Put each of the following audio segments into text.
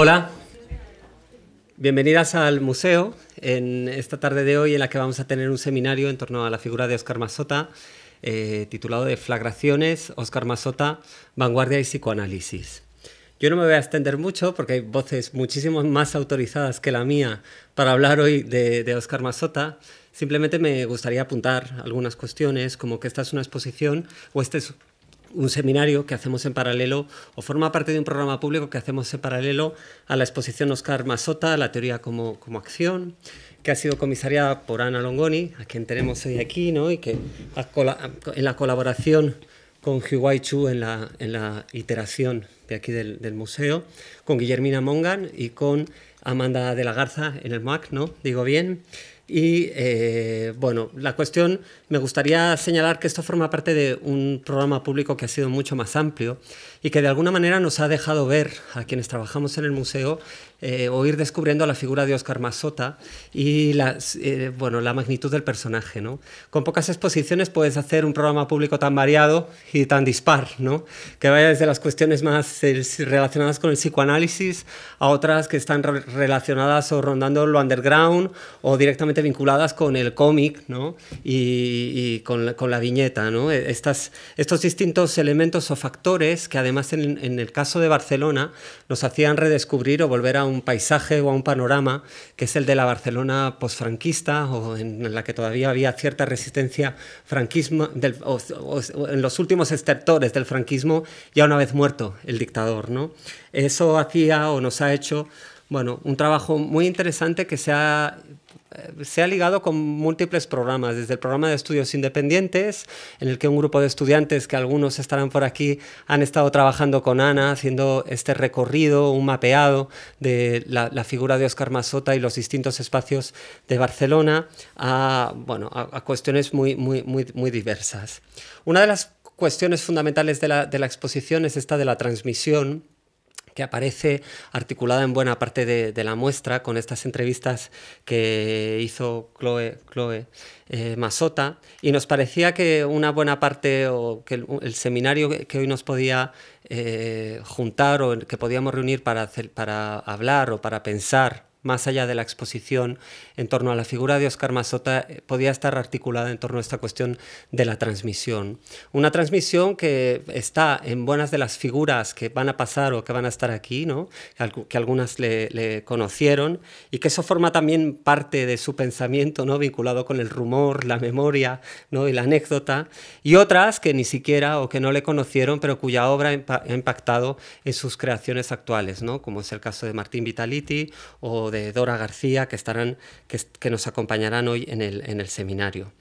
Hola, bienvenidas al museo en esta tarde de hoy en la que vamos a tener un seminario en torno a la figura de Oscar Masota eh, titulado De flagraciones, Oscar Masota, Vanguardia y Psicoanálisis. Yo no me voy a extender mucho porque hay voces muchísimo más autorizadas que la mía para hablar hoy de, de Oscar Masota. Simplemente me gustaría apuntar algunas cuestiones, como que esta es una exposición o este es un seminario que hacemos en paralelo o forma parte de un programa público que hacemos en paralelo a la exposición Oscar Masota, La teoría como, como acción, que ha sido comisariada por Ana Longoni, a quien tenemos hoy aquí, ¿no? y que en la colaboración con Hugh Chu en la, en la iteración de aquí del, del, museo, con Guillermina Mongan y con Amanda de la Garza en el MAC, ¿no? Digo bien. Y eh, bueno, la cuestión, me gustaría señalar que esto forma parte de un programa público que ha sido mucho más amplio y que de alguna manera nos ha dejado ver a quienes trabajamos en el museo eh, o ir descubriendo la figura de Oscar Masota y eh, bueno, la magnitud del personaje. ¿no? Con pocas exposiciones puedes hacer un programa público tan variado y tan dispar, ¿no? que vaya desde las cuestiones más eh, relacionadas con el psicoanálisis a otras que están relacionadas o rondando lo underground o directamente vinculadas con el cómic ¿no? y, con, la, con, la, viñeta. ¿no? E-, estas, estos distintos elementos o factores que además en, en el caso de Barcelona nos hacían redescubrir o volver a un paisaje o a un panorama que es el de la Barcelona posfranquista o en la que todavía había cierta resistencia franquismo del, o, en los últimos estertores del franquismo ya una vez muerto el dictador. ¿no? Eso hacía o nos ha hecho bueno, un trabajo muy interesante que se ha eh, se ha ligado con múltiples programas, desde el programa de estudios independientes, en el que un grupo de estudiantes, que algunos estarán por aquí, han estado trabajando con Ana, haciendo este recorrido, un mapeado de la, figura de Oscar Masota y los distintos espacios de Barcelona, a, bueno, cuestiones muy, muy, muy, muy diversas. Una de las cuestiones fundamentales de la exposición es esta de la transmisión que aparece articulada en buena parte de, la muestra con estas entrevistas que hizo Chloe, eh, Masota y nos parecía que una buena parte o que el, seminario que hoy nos podía eh, juntar o que podíamos reunir para, para hablar o para pensar más allá de la exposición en torno a la figura de Oscar Mazota, eh, podía estar articulada en torno a esta cuestión de la transmisión. Una transmisión que está en buenas de las figuras que van a pasar o que van a estar aquí, ¿no? que algunas le, conocieron, y que eso forma también parte de su pensamiento, ¿no? vinculado con el rumor, la memoria ¿no? y la anécdota, y otras que ni siquiera o que no le conocieron, pero cuya obra ha impactado en sus creaciones actuales, ¿no? como es el caso de Martín Vitaliti o de Dora García, que, estarán, nos acompañarán hoy en el, en el seminario.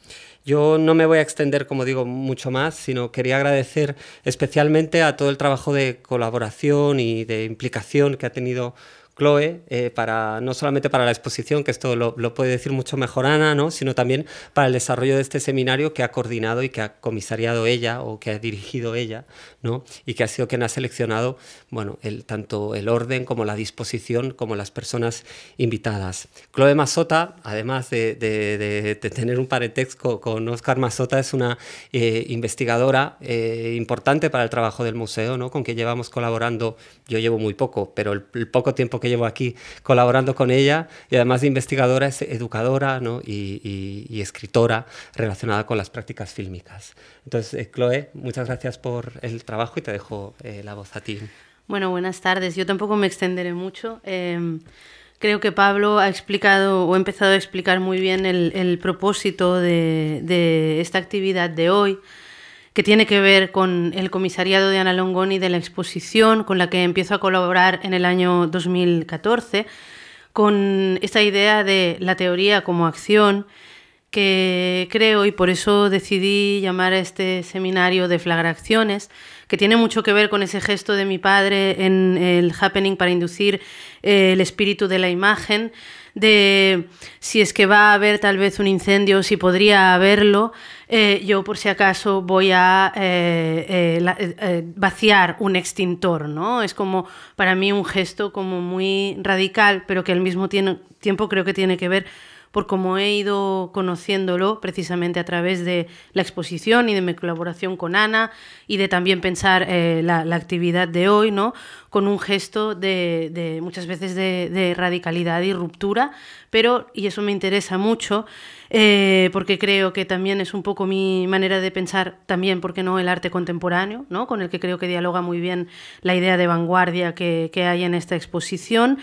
Yo no me voy a extender, como digo, mucho más, sino quería agradecer especialmente a todo el trabajo de colaboración y de implicación que ha tenido Chloe, eh, para, no solamente para la exposición, que esto lo, puede decir mucho mejor Ana, ¿no? sino también para el desarrollo de este seminario que ha coordinado y que ha comisariado ella o que ha dirigido ella, ¿no? y que ha sido quien ha seleccionado bueno, el, tanto el orden como la disposición, como las personas invitadas. Chloe Masota, además de, de, tener un parentesco con Oscar Masota, es una eh, investigadora eh, importante para el trabajo del museo, ¿no? con que llevamos colaborando, yo llevo muy poco, pero el poco tiempo que llevo aquí colaborando con ella y además de investigadora es educadora y, escritora relacionada con las prácticas fílmicas. Entonces, eh, Chloe, muchas gracias por el trabajo y te dejo eh, la voz a ti. Bueno, buenas tardes. Yo tampoco me extenderé mucho. Em, creo que Pablo ha explicado o ha empezado a explicar muy bien el, propósito de, de esta actividad de hoy que tiene que ver con el comisariado de Ana Longoni de la exposición, con la que empiezo a colaborar en el año 2014, con esta idea de la teoría como acción que creo y por eso decidí llamar a este seminario de flagraciones que tiene mucho que ver con ese gesto de mi padre en el happening para inducir eh, el espíritu de la imagen, de si es que va a haber tal vez un incendio, si podría haberlo, eh, yo por si acaso voy a eh, eh, vaciar un extintor, ¿no? Es como para mí un gesto como muy radical, pero que al mismo tiempo creo que tiene que ver por cómo he ido conociéndolo precisamente a través de la exposición y de mi colaboración con Ana y de también pensar eh, la, actividad de hoy, ¿no? Con un gesto de, muchas veces de, radicalidad y ruptura, pero, y eso me interesa mucho, eh, porque creo que también es un poco mi manera de pensar también, porque no el arte contemporáneo, ¿no? Con el que creo que dialoga muy bien la idea de vanguardia que hay en esta exposición.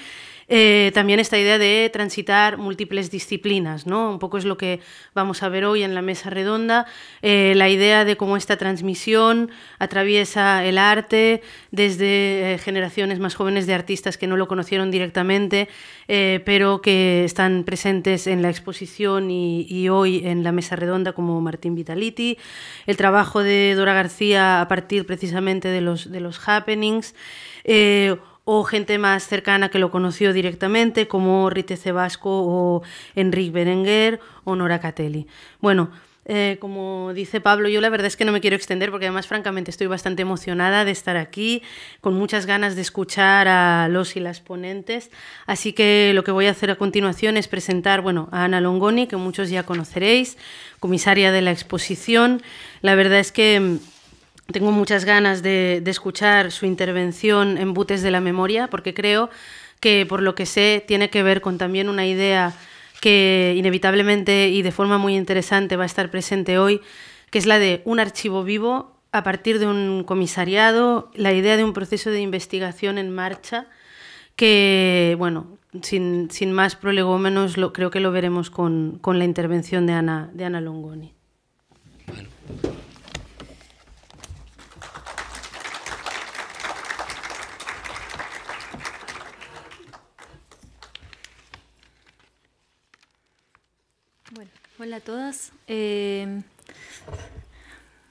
Eh, también esta idea de transitar múltiples disciplinas, ¿no? Un poco es lo que vamos a ver hoy en la mesa redonda, eh, la idea de cómo esta transmisión atraviesa el arte desde eh, generaciones más jóvenes de artistas que no lo conocieron directamente, pero que están presentes en la exposición y, hoy en la mesa redonda como Martín Vitaliti, el trabajo de Dora García a partir precisamente de los, de los happenings, o gente más cercana que lo conoció directamente, como Rite Cebasco o Enrique Berenguer o Nora Catelli. Bueno, eh, como dice Pablo, yo la verdad es que no me quiero extender porque además francamente estoy bastante emocionada de estar aquí, con muchas ganas de escuchar a los y las ponentes. Así que lo que voy a hacer a continuación es presentar bueno, a Ana Longoni, que muchos ya conoceréis, comisaria de la exposición. La verdad es que mm, tengo muchas ganas de, escuchar su intervención en Butes de la Memoria, porque creo que, por lo que sé, tiene que ver con también una idea que inevitablemente y de forma muy interesante va a estar presente hoy, que es la de un archivo vivo a partir de un comisariado, la idea de un proceso de investigación en marcha que, bueno, sin, sin más prolegómenos, lo, creo que lo veremos con, con la intervención de Ana, de Ana Longoni. Hola a todas. Eh,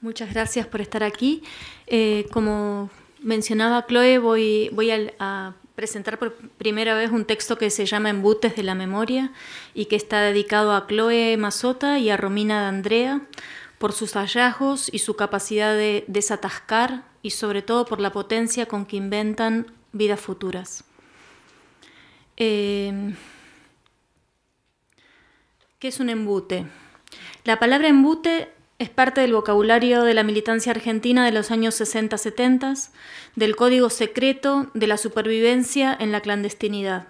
muchas gracias por estar aquí. Eh, como mencionaba Chloe, voy, a, presentar por primera vez un texto que se llama Embutes de la Memoria y que está dedicado a Chloe Mazota y a Romina D'Andrea por sus hallazgos y su capacidad de desatascar y sobre todo por la potencia con que inventan vidas futuras. Eh, ¿Qué es un embute? La palabra embute es parte del vocabulario de la militancia argentina de los años 60-70, del código secreto de la supervivencia en la clandestinidad.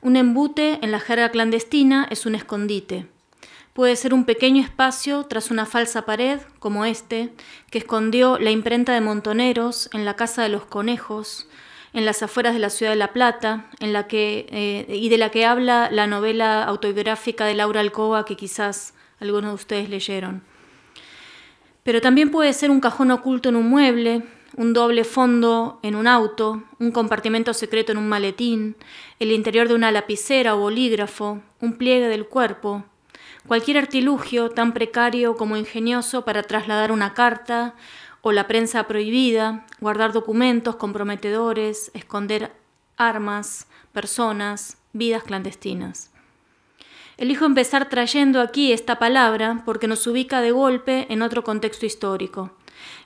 Un embute en la jerga clandestina es un escondite. Puede ser un pequeño espacio tras una falsa pared, como este, que escondió la imprenta de Montoneros en la Casa de los Conejos, en las afueras de la ciudad de La Plata, en la que, eh, y de la que habla la novela autobiográfica de Laura Alcoba que quizás algunos de ustedes leyeron. Pero también puede ser un cajón oculto en un mueble, un doble fondo en un auto, un compartimento secreto en un maletín, el interior de una lapicera o bolígrafo, un pliegue del cuerpo, cualquier artilugio tan precario como ingenioso para trasladar una carta, o la prensa prohibida, guardar documentos comprometedores, esconder armas, personas, vidas clandestinas. Elijo empezar trayendo aquí esta palabra porque nos ubica de golpe en otro contexto histórico,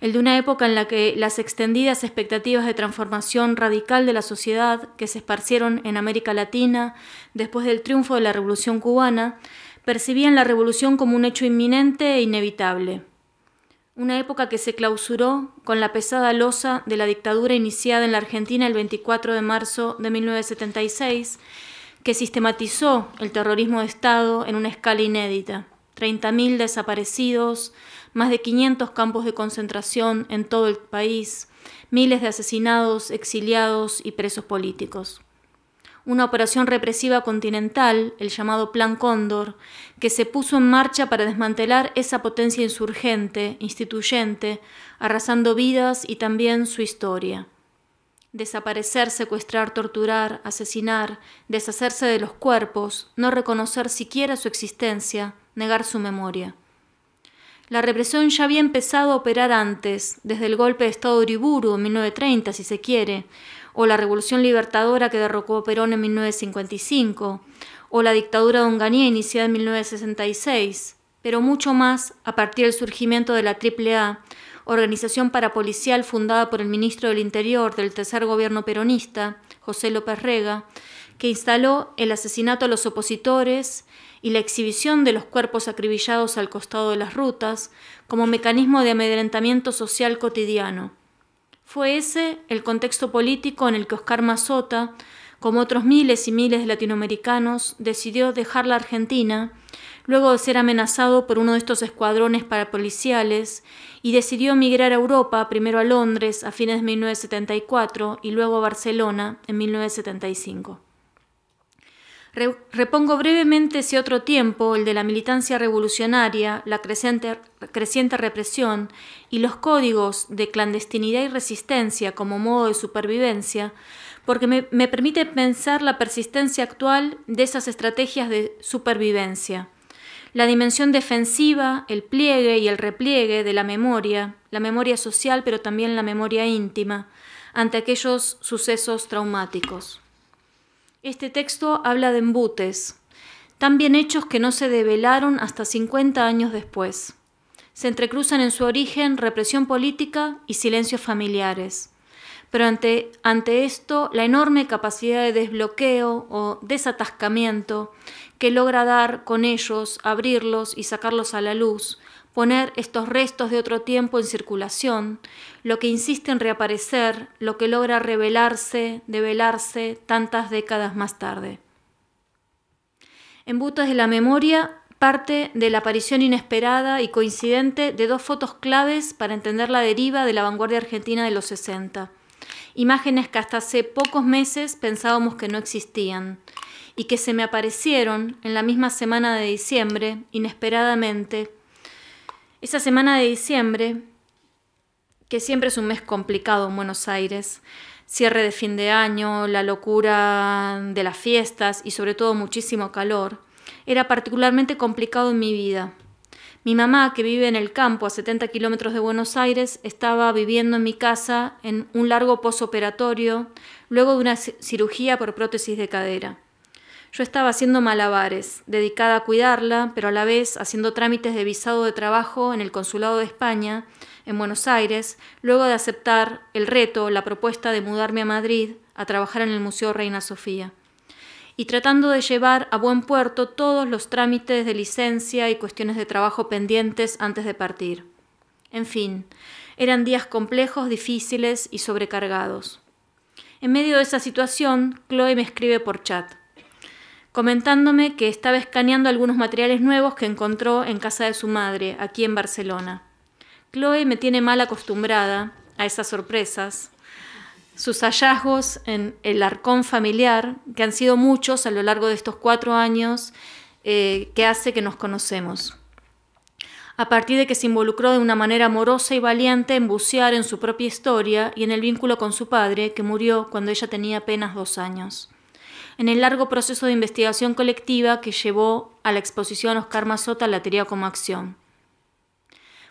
el de una época en la que las extendidas expectativas de transformación radical de la sociedad que se esparcieron en América Latina después del triunfo de la Revolución cubana, percibían la revolución como un hecho inminente e inevitable una época que se clausuró con la pesada losa de la dictadura iniciada en la Argentina el 24 de marzo de 1976, que sistematizó el terrorismo de Estado en una escala inédita. 30.000 desaparecidos, más de 500 campos de concentración en todo el país, miles de asesinados, exiliados y presos políticos una operación represiva continental, el llamado Plan Cóndor, que se puso en marcha para desmantelar esa potencia insurgente, instituyente, arrasando vidas y también su historia. Desaparecer, secuestrar, torturar, asesinar, deshacerse de los cuerpos, no reconocer siquiera su existencia, negar su memoria. La represión ya había empezado a operar antes, desde el golpe de Estado de Uriburu en 1930, si se quiere, o la Revolución Libertadora que derrocó Perón en 1955, o la dictadura de Onganía iniciada en 1966, pero mucho más a partir del surgimiento de la AAA, organización parapolicial fundada por el ministro del Interior del tercer gobierno peronista, José López Rega, que instaló el asesinato a los opositores y la exhibición de los cuerpos acribillados al costado de las rutas como mecanismo de amedrentamiento social cotidiano fue ese el contexto político en el que Oscar Mazota, como otros miles y miles de latinoamericanos, decidió dejar la Argentina luego de ser amenazado por uno de estos escuadrones parapoliciales y decidió emigrar a Europa, primero a Londres a fines de 1974 y luego a Barcelona en 1975 repongo brevemente ese otro tiempo, el de la militancia revolucionaria, la creciente, represión y los códigos de clandestinidad y resistencia como modo de supervivencia, porque me permite pensar la persistencia actual de esas estrategias de supervivencia la dimensión defensiva, el pliegue y el repliegue de la memoria, la memoria social pero también la memoria íntima, ante aquellos sucesos traumáticos. Este texto habla de embutes, tan bien hechos que no se develaron hasta 50 años después. Se entrecruzan en su origen represión política y silencios familiares. Pero ante, ante esto, la enorme capacidad de desbloqueo o desatascamiento que logra dar con ellos, abrirlos y sacarlos a la luz, poner estos restos de otro tiempo en circulación, lo que insiste en reaparecer, lo que logra revelarse, develarse tantas décadas más tarde. En Butas de la Memoria parte de la aparición inesperada y coincidente de dos fotos claves para entender la deriva de la vanguardia argentina de los 60. Imágenes que hasta hace pocos meses pensábamos que no existían y que se me aparecieron en la misma semana de diciembre, inesperadamente, esa semana de diciembre, que siempre es un mes complicado en Buenos Aires, cierre de fin de año, la locura de las fiestas y sobre todo muchísimo calor, era particularmente complicado en mi vida. Mi mamá, que vive en el campo a 70 kilómetros de Buenos Aires, estaba viviendo en mi casa en un largo posoperatorio, luego de una cirugía por prótesis de cadera. Yo estaba haciendo malabares, dedicada a cuidarla, pero a la vez haciendo trámites de visado de trabajo en el Consulado de España, en Buenos Aires, luego de aceptar el reto, la propuesta de mudarme a Madrid a trabajar en el Museo Reina Sofía, y tratando de llevar a buen puerto todos los trámites de licencia y cuestiones de trabajo pendientes antes de partir. En fin, eran días complejos, difíciles y sobrecargados. En medio de esa situación, Chloe me escribe por chat comentándome que estaba escaneando algunos materiales nuevos que encontró en casa de su madre, aquí en Barcelona. Chloe me tiene mal acostumbrada a esas sorpresas. Sus hallazgos en el arcón familiar, que han sido muchos a lo largo de estos cuatro años, eh, que hace que nos conocemos. A partir de que se involucró de una manera amorosa y valiente en bucear en su propia historia y en el vínculo con su padre, que murió cuando ella tenía apenas dos años en el largo proceso de investigación colectiva que llevó a la exposición Oscar Mazota La teoría como acción.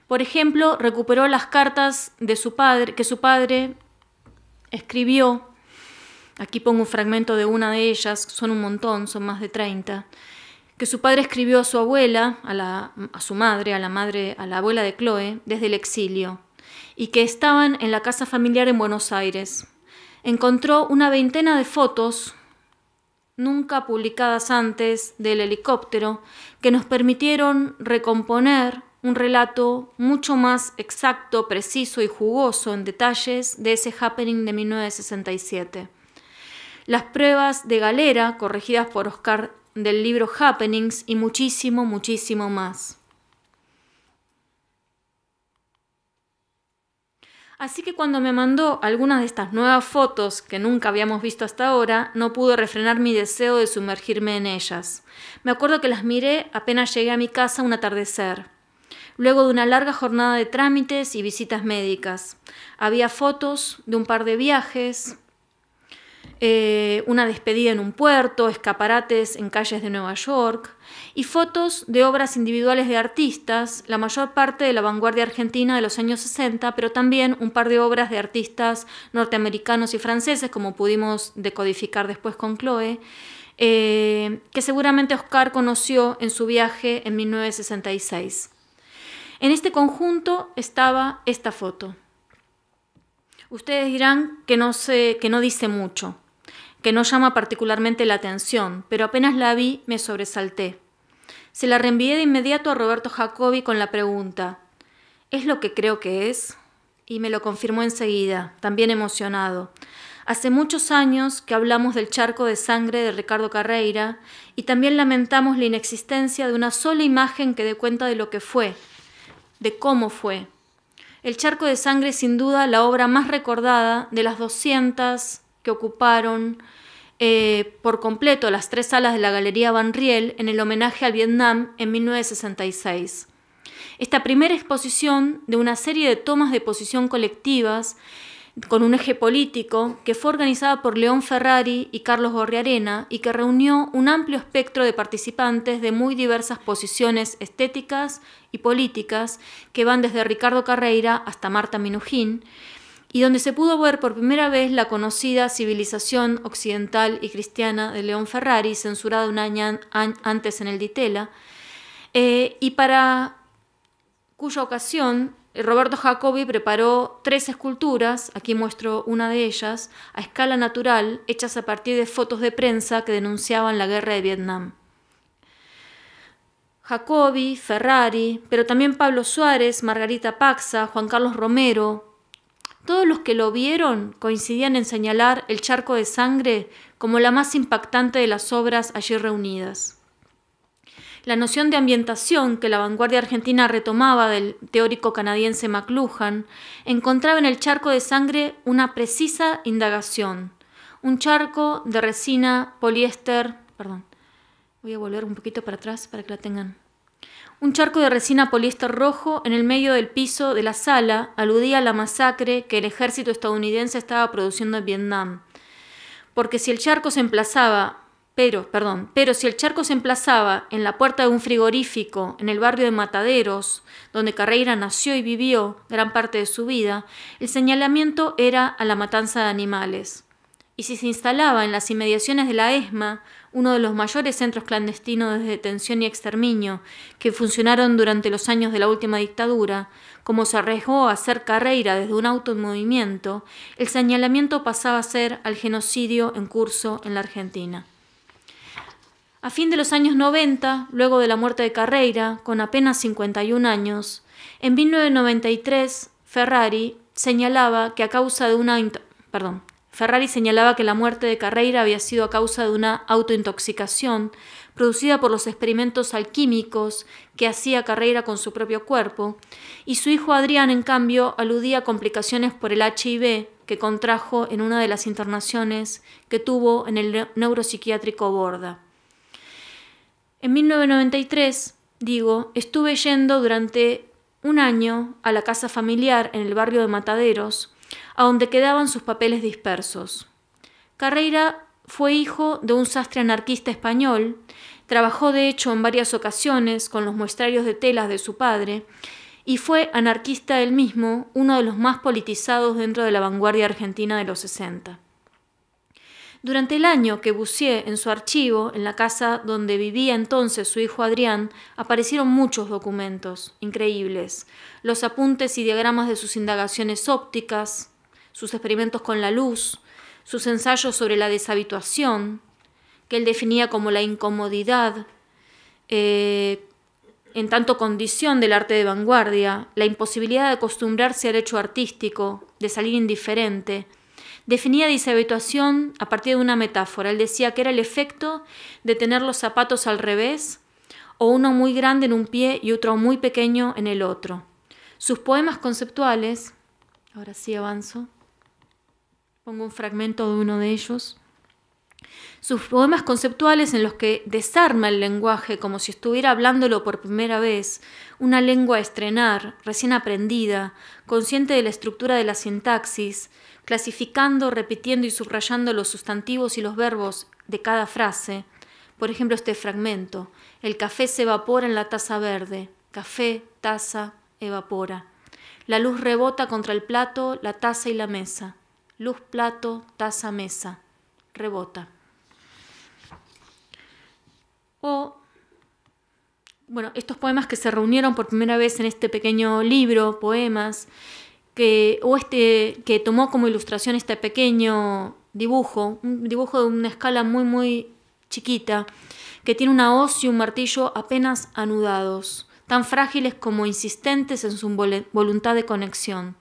Por ejemplo, recuperó las cartas de su padre, que su padre escribió. Aquí pongo un fragmento de una de ellas, son un montón, son más de 30 que su padre escribió a su abuela, a, su madre, a la madre, a la abuela de Chloe, desde el exilio, y que estaban en la casa familiar en Buenos Aires. Encontró una veintena de fotos nunca publicadas antes del helicóptero, que nos permitieron recomponer un relato mucho más exacto, preciso y jugoso en detalles de ese happening de 1967. Las pruebas de galera, corregidas por Oscar del libro Happenings y muchísimo, muchísimo más. Así que cuando me mandó algunas de estas nuevas fotos que nunca habíamos visto hasta ahora, no pude refrenar mi deseo de sumergirme en ellas. Me acuerdo que las miré apenas llegué a mi casa un atardecer, luego de una larga jornada de trámites y visitas médicas. Había fotos de un par de viajes, eh, una despedida en un puerto, escaparates en calles de Nueva York y fotos de obras individuales de artistas, la mayor parte de la vanguardia argentina de los años 60, pero también un par de obras de artistas norteamericanos y franceses, como pudimos decodificar después con Chloe. Eh, que seguramente Oscar conoció en su viaje en 1966. En este conjunto estaba esta foto. Ustedes dirán que que no dice mucho, que no llama particularmente la atención, pero apenas la vi me sobresalté. Se la reenvié de inmediato a Roberto Jacobi con la pregunta ¿Es lo que creo que es? Y me lo confirmó enseguida, también emocionado. Hace muchos años que hablamos del charco de sangre de Ricardo Carreira y también lamentamos la inexistencia de una sola imagen que dé cuenta de lo que fue, de cómo fue. El charco de sangre es sin duda la obra más recordada de las 200 que ocuparon eh, por completo las tres salas de la Galería Van Riel en el homenaje al Vietnam en 1966. Esta primera exposición de una serie de tomas de posición colectivas con un eje político que fue organizada por León Ferrari y Carlos Gorriarena y que reunió un amplio espectro de participantes de muy diversas posiciones estéticas y políticas que van desde Ricardo Carreira hasta Marta Minujín y donde se pudo ver por primera vez la conocida civilización occidental y cristiana de León Ferrari, censurada un año antes en el Ditela, eh, y para cuya ocasión eh, Roberto Jacobi preparó tres esculturas, aquí muestro una de ellas, a escala natural, hechas a partir de fotos de prensa que denunciaban la guerra de Vietnam. Jacobi, Ferrari, pero también Pablo Suárez, Margarita Paxa, Juan Carlos Romero, todos los que lo vieron coincidían en señalar el charco de sangre como la más impactante de las obras allí reunidas. La noción de ambientación que la vanguardia argentina retomaba del teórico canadiense McLuhan encontraba en el charco de sangre una precisa indagación. Un charco de resina, poliéster, perdón, voy a volver un poquito para atrás para que la tengan un charco de resina poliéster rojo en el medio del piso de la sala aludía a la masacre que el ejército estadounidense estaba produciendo en Vietnam. Porque si el charco se emplazaba, pero, perdón, pero si el charco se emplazaba en la puerta de un frigorífico en el barrio de Mataderos, donde Carreira nació y vivió gran parte de su vida, el señalamiento era a la matanza de animales. Y si se instalaba en las inmediaciones de la ESMA, uno de los mayores centros clandestinos de detención y exterminio que funcionaron durante los años de la última dictadura, como se arriesgó a hacer carrera desde un auto en movimiento, el señalamiento pasaba a ser al genocidio en curso en la Argentina. A fin de los años 90, luego de la muerte de Carreira, con apenas 51 años, en 1993 Ferrari señalaba que a causa de una, perdón, Ferrari señalaba que la muerte de Carreira había sido a causa de una autointoxicación producida por los experimentos alquímicos que hacía Carreira con su propio cuerpo, y su hijo Adrián, en cambio, aludía a complicaciones por el HIV que contrajo en una de las internaciones que tuvo en el neuropsiquiátrico Borda. En 1993, digo, estuve yendo durante un año a la casa familiar en el barrio de Mataderos, a donde quedaban sus papeles dispersos. Carreira fue hijo de un sastre anarquista español, trabajó de hecho en varias ocasiones con los muestrarios de telas de su padre y fue anarquista él mismo, uno de los más politizados dentro de la vanguardia argentina de los 60. Durante el año que buceé en su archivo, en la casa donde vivía entonces su hijo Adrián, aparecieron muchos documentos increíbles, los apuntes y diagramas de sus indagaciones ópticas, sus experimentos con la luz, sus ensayos sobre la deshabituación, que él definía como la incomodidad, eh, en tanto condición del arte de vanguardia, la imposibilidad de acostumbrarse al hecho artístico, de salir indiferente, Definía dishabituación a partir de una metáfora. Él decía que era el efecto de tener los zapatos al revés o uno muy grande en un pie y otro muy pequeño en el otro. Sus poemas conceptuales, ahora sí avanzo, pongo un fragmento de uno de ellos. Sus poemas conceptuales en los que desarma el lenguaje como si estuviera hablándolo por primera vez, una lengua a estrenar, recién aprendida, consciente de la estructura de la sintaxis, clasificando, repitiendo y subrayando los sustantivos y los verbos de cada frase. Por ejemplo, este fragmento. El café se evapora en la taza verde. Café, taza, evapora. La luz rebota contra el plato, la taza y la mesa. Luz, plato, taza, mesa. Rebota. O, bueno, estos poemas que se reunieron por primera vez en este pequeño libro, poemas, que, o este, que tomó como ilustración este pequeño dibujo, un dibujo de una escala muy, muy chiquita, que tiene una hoz y un martillo apenas anudados, tan frágiles como insistentes en su voluntad de conexión.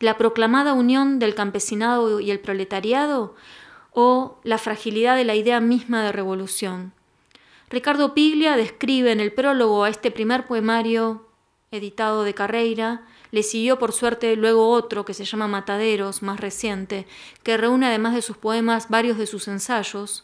La proclamada unión del campesinado y el proletariado o la fragilidad de la idea misma de revolución. Ricardo Piglia describe en el prólogo a este primer poemario editado de Carreira le siguió por suerte luego otro que se llama Mataderos, más reciente, que reúne además de sus poemas varios de sus ensayos.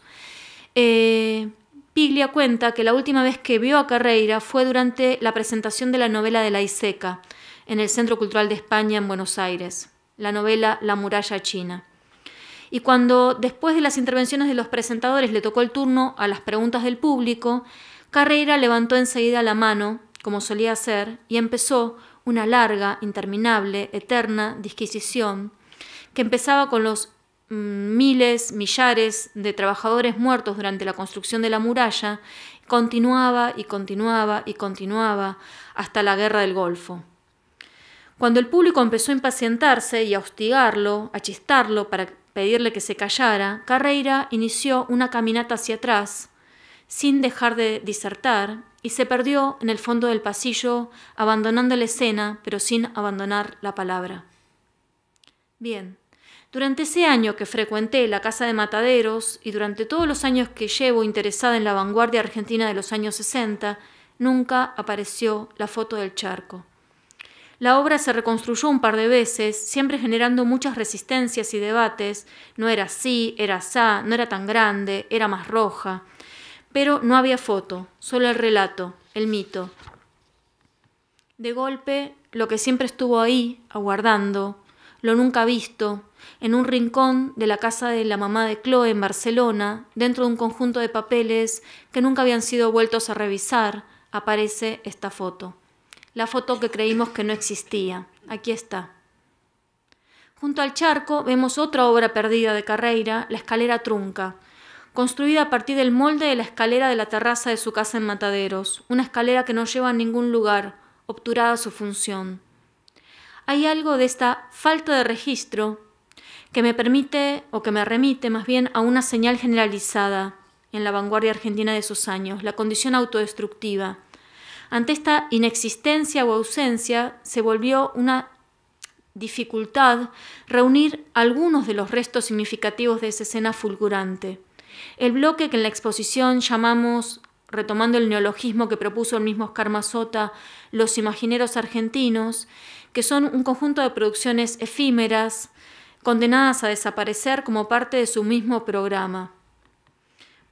Eh, Piglia cuenta que la última vez que vio a Carreira fue durante la presentación de la novela de la Iseca en el Centro Cultural de España en Buenos Aires, la novela La muralla china. Y cuando después de las intervenciones de los presentadores le tocó el turno a las preguntas del público, Carreira levantó enseguida la mano, como solía hacer, y empezó una larga, interminable, eterna disquisición que empezaba con los mm, miles, millares de trabajadores muertos durante la construcción de la muralla, continuaba y continuaba y continuaba hasta la guerra del Golfo. Cuando el público empezó a impacientarse y a hostigarlo, a chistarlo para pedirle que se callara, Carreira inició una caminata hacia atrás, sin dejar de disertar y se perdió en el fondo del pasillo, abandonando la escena, pero sin abandonar la palabra. Bien, durante ese año que frecuenté la Casa de Mataderos y durante todos los años que llevo interesada en la vanguardia argentina de los años 60, nunca apareció la foto del charco. La obra se reconstruyó un par de veces, siempre generando muchas resistencias y debates. No era así, era sa no era tan grande, era más roja pero no había foto, solo el relato, el mito. De golpe, lo que siempre estuvo ahí, aguardando, lo nunca visto, en un rincón de la casa de la mamá de Chloe en Barcelona, dentro de un conjunto de papeles que nunca habían sido vueltos a revisar, aparece esta foto. La foto que creímos que no existía. Aquí está. Junto al charco vemos otra obra perdida de Carreira, La escalera trunca, construida a partir del molde de la escalera de la terraza de su casa en Mataderos, una escalera que no lleva a ningún lugar, obturada su función. Hay algo de esta falta de registro que me permite, o que me remite más bien, a una señal generalizada en la vanguardia argentina de esos años, la condición autodestructiva. Ante esta inexistencia o ausencia se volvió una dificultad reunir algunos de los restos significativos de esa escena fulgurante. El bloque que en la exposición llamamos, retomando el neologismo que propuso el mismo Oscar Mazota, los imagineros argentinos, que son un conjunto de producciones efímeras, condenadas a desaparecer como parte de su mismo programa.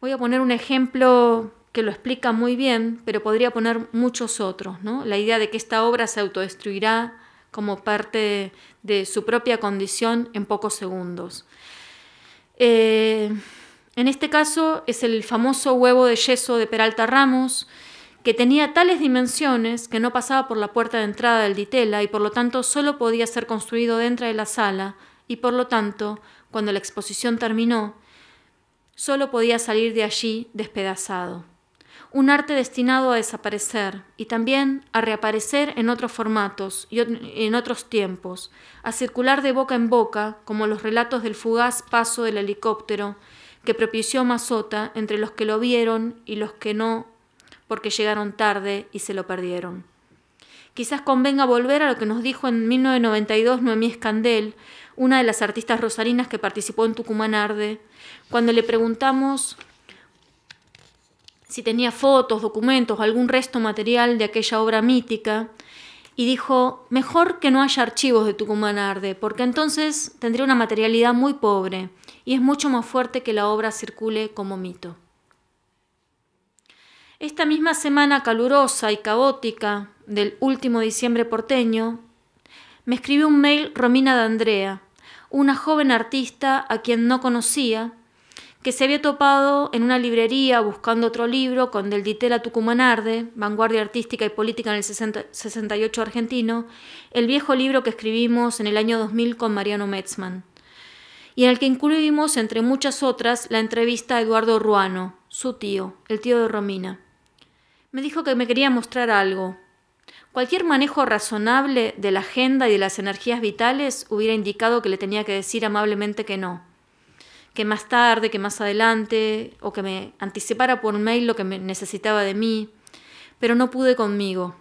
Voy a poner un ejemplo que lo explica muy bien, pero podría poner muchos otros, ¿no? La idea de que esta obra se autodestruirá como parte de, de su propia condición en pocos segundos. Eh, en este caso es el famoso huevo de yeso de Peralta Ramos, que tenía tales dimensiones que no pasaba por la puerta de entrada del Ditela y por lo tanto solo podía ser construido dentro de la sala y por lo tanto, cuando la exposición terminó, solo podía salir de allí despedazado. Un arte destinado a desaparecer y también a reaparecer en otros formatos y en otros tiempos, a circular de boca en boca como los relatos del fugaz paso del helicóptero que propició Masota entre los que lo vieron y los que no, porque llegaron tarde y se lo perdieron. Quizás convenga volver a lo que nos dijo en 1992 Noemí Escandel, una de las artistas rosarinas que participó en Tucumán Arde, cuando le preguntamos si tenía fotos, documentos, o algún resto material de aquella obra mítica, y dijo, mejor que no haya archivos de Tucumán Arde, porque entonces tendría una materialidad muy pobre y es mucho más fuerte que la obra circule como mito. Esta misma semana calurosa y caótica del último diciembre porteño, me escribió un mail Romina D'Andrea, una joven artista a quien no conocía, que se había topado en una librería buscando otro libro con Del Ditela Tucumanarde, Vanguardia Artística y Política en el 68 argentino, el viejo libro que escribimos en el año 2000 con Mariano Metzman y en el que incluimos, entre muchas otras, la entrevista a Eduardo Ruano, su tío, el tío de Romina. Me dijo que me quería mostrar algo. Cualquier manejo razonable de la agenda y de las energías vitales hubiera indicado que le tenía que decir amablemente que no, que más tarde, que más adelante, o que me anticipara por mail lo que necesitaba de mí, pero no pude conmigo.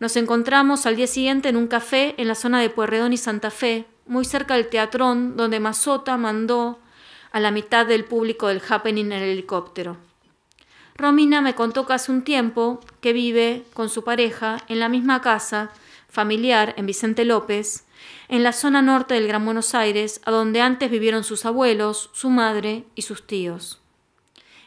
Nos encontramos al día siguiente en un café en la zona de Puerredón y Santa Fe, muy cerca del teatrón donde Mazota mandó a la mitad del público del happening en el helicóptero. Romina me contó que hace un tiempo que vive con su pareja en la misma casa familiar en Vicente López, en la zona norte del Gran Buenos Aires, a donde antes vivieron sus abuelos, su madre y sus tíos.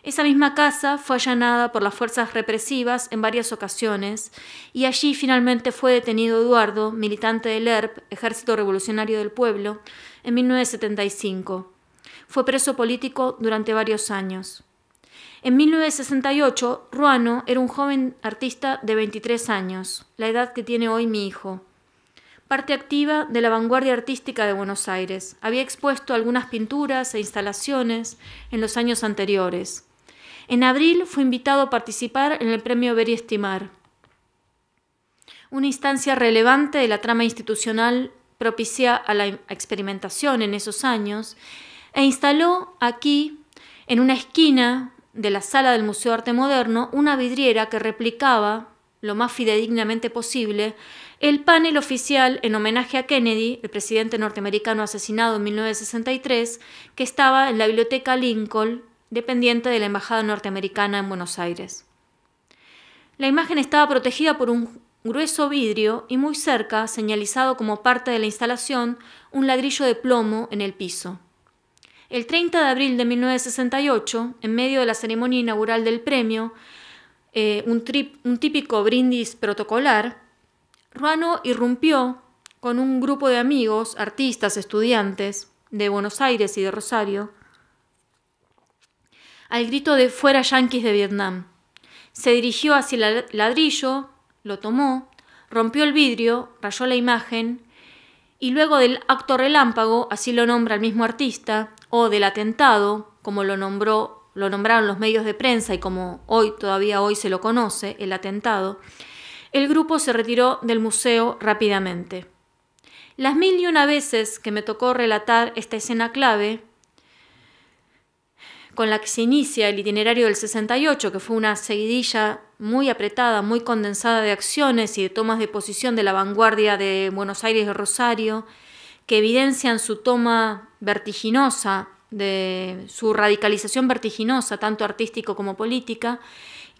Esa misma casa fue allanada por las fuerzas represivas en varias ocasiones y allí finalmente fue detenido Eduardo, militante del ERP, Ejército Revolucionario del Pueblo, en 1975. Fue preso político durante varios años. En 1968, Ruano era un joven artista de 23 años, la edad que tiene hoy mi hijo parte activa de la vanguardia artística de Buenos Aires. Había expuesto algunas pinturas e instalaciones en los años anteriores. En abril fue invitado a participar en el premio Ver y Estimar, una instancia relevante de la trama institucional propicia a la experimentación en esos años, e instaló aquí, en una esquina de la sala del Museo de Arte Moderno, una vidriera que replicaba, lo más fidedignamente posible, el panel oficial en homenaje a Kennedy, el presidente norteamericano asesinado en 1963, que estaba en la Biblioteca Lincoln dependiente de la Embajada norteamericana en Buenos Aires. La imagen estaba protegida por un grueso vidrio y muy cerca, señalizado como parte de la instalación, un ladrillo de plomo en el piso. El 30 de abril de 1968, en medio de la ceremonia inaugural del premio, eh, un, un típico brindis protocolar, Ruano irrumpió con un grupo de amigos, artistas, estudiantes de Buenos Aires y de Rosario, al grito de fuera yanquis de Vietnam. Se dirigió hacia el ladrillo, lo tomó, rompió el vidrio, rayó la imagen y luego del acto relámpago, así lo nombra el mismo artista, o del atentado, como lo nombró lo nombraron los medios de prensa y como hoy todavía hoy se lo conoce, el atentado, el grupo se retiró del museo rápidamente. Las mil y una veces que me tocó relatar esta escena clave, con la que se inicia el itinerario del 68, que fue una seguidilla muy apretada, muy condensada de acciones y de tomas de posición de la vanguardia de Buenos Aires y Rosario, que evidencian su toma vertiginosa, de su radicalización vertiginosa, tanto artístico como política,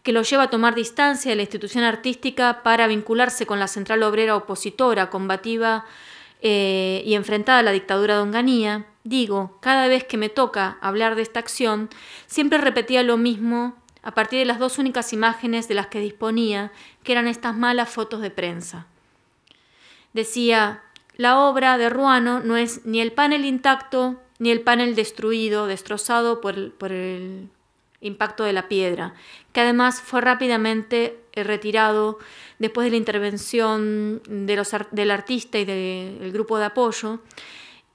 que lo lleva a tomar distancia de la institución artística para vincularse con la central obrera opositora, combativa eh, y enfrentada a la dictadura de Onganía Digo, cada vez que me toca hablar de esta acción, siempre repetía lo mismo a partir de las dos únicas imágenes de las que disponía, que eran estas malas fotos de prensa. Decía, la obra de Ruano no es ni el panel intacto, ni el panel destruido, destrozado por el, impacto de la piedra, que además fue rápidamente eh, retirado después de la intervención del artista y del grupo de apoyo,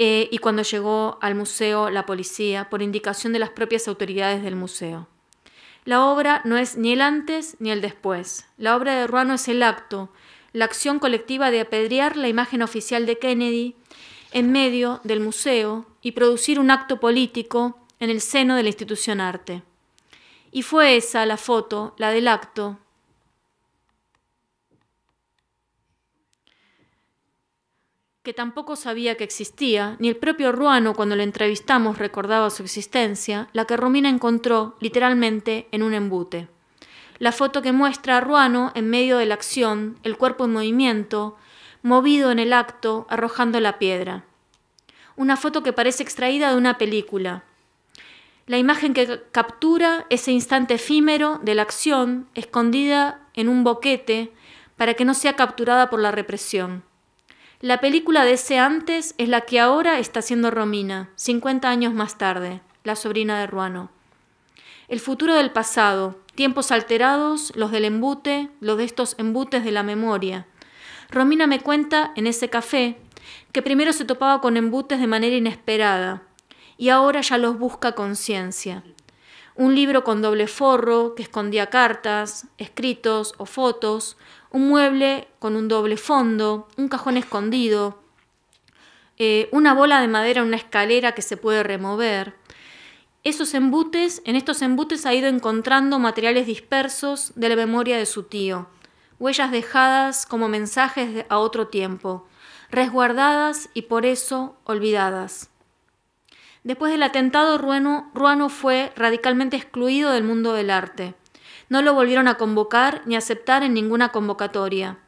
eh, y cuando llegó al museo la policía por indicación de las propias autoridades del museo. La obra no es ni el antes ni el después. La obra de Ruano es el acto, la acción colectiva de apedrear la imagen oficial de Kennedy en medio del museo y producir un acto político en el seno de la institución arte. Y fue esa la foto, la del acto, que tampoco sabía que existía, ni el propio Ruano cuando le entrevistamos recordaba su existencia, la que Romina encontró literalmente en un embute. La foto que muestra a Ruano en medio de la acción, el cuerpo en movimiento, movido en el acto, arrojando la piedra. Una foto que parece extraída de una película. La imagen que captura ese instante efímero de la acción escondida en un boquete para que no sea capturada por la represión. La película de ese antes es la que ahora está haciendo Romina, 50 años más tarde, la sobrina de Ruano. El futuro del pasado, tiempos alterados, los del embute, los de estos embutes de la memoria. Romina me cuenta en ese café que primero se topaba con embutes de manera inesperada y ahora ya los busca conciencia. Un libro con doble forro que escondía cartas, escritos o fotos, un mueble con un doble fondo, un cajón escondido, eh, una bola de madera, una escalera que se puede remover. Esos embutes, en estos embutes ha ido encontrando materiales dispersos de la memoria de su tío, huellas dejadas como mensajes a otro tiempo, resguardadas y por eso olvidadas. Después del atentado, Ruano fue radicalmente excluido del mundo del arte no lo volvieron a convocar ni aceptar en ninguna convocatoria.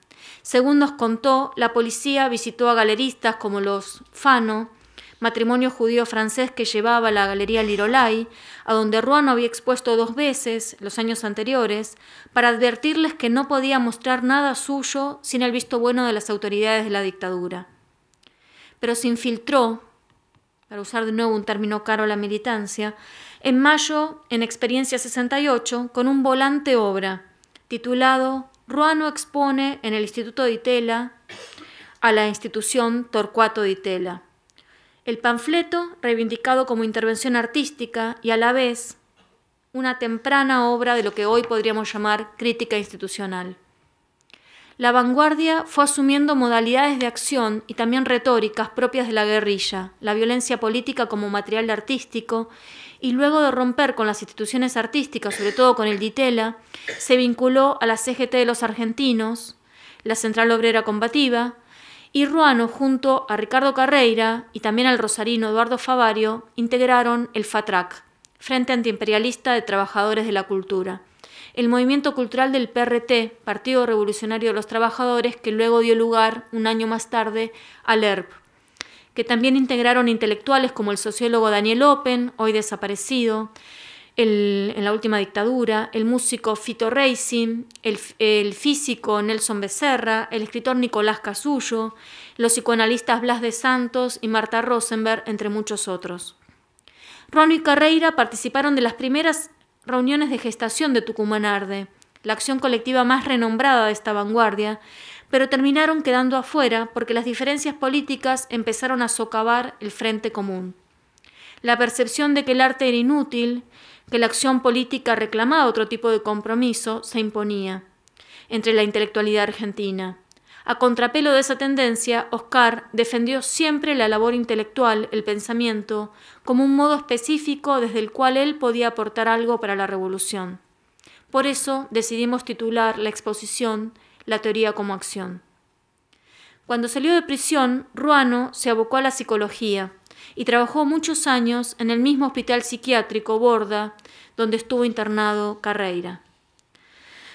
Según nos contó, la policía visitó a galeristas como los Fano, matrimonio judío francés que llevaba la Galería Lirolay, a donde Ruano había expuesto dos veces los años anteriores, para advertirles que no podía mostrar nada suyo sin el visto bueno de las autoridades de la dictadura. Pero se infiltró, para usar de nuevo un término caro a la militancia, en mayo en Experiencia 68 con un volante obra titulado Ruano expone en el Instituto de Itela a la institución Torcuato de Itela. El panfleto, reivindicado como intervención artística y a la vez una temprana obra de lo que hoy podríamos llamar crítica institucional. La vanguardia fue asumiendo modalidades de acción y también retóricas propias de la guerrilla, la violencia política como material artístico y luego de romper con las instituciones artísticas, sobre todo con el DITELA, se vinculó a la CGT de los argentinos, la Central Obrera Combativa, y Ruano, junto a Ricardo Carreira y también al rosarino Eduardo Favario, integraron el FATRAC, Frente Antiimperialista de Trabajadores de la Cultura, el movimiento cultural del PRT, Partido Revolucionario de los Trabajadores, que luego dio lugar, un año más tarde, al ERP, que también integraron intelectuales como el sociólogo Daniel Open, hoy desaparecido, en la última dictadura, el músico Fito Reisi, el, físico Nelson Becerra, el escritor Nicolás Casullo, los psicoanalistas Blas de Santos y Marta Rosenberg, entre muchos otros. Ronnie y Carreira participaron de las primeras reuniones de gestación de Tucumán Arde, la acción colectiva más renombrada de esta vanguardia, pero terminaron quedando afuera porque las diferencias políticas empezaron a socavar el frente común. La percepción de que el arte era inútil, que la acción política reclamaba otro tipo de compromiso, se imponía entre la intelectualidad argentina. A contrapelo de esa tendencia, Oscar defendió siempre la labor intelectual, el pensamiento, como un modo específico desde el cual él podía aportar algo para la revolución. Por eso decidimos titular la exposición la teoría como acción. Cuando salió de prisión, Ruano se abocó a la psicología y trabajó muchos años en el mismo hospital psiquiátrico Borda, donde estuvo internado Carreira.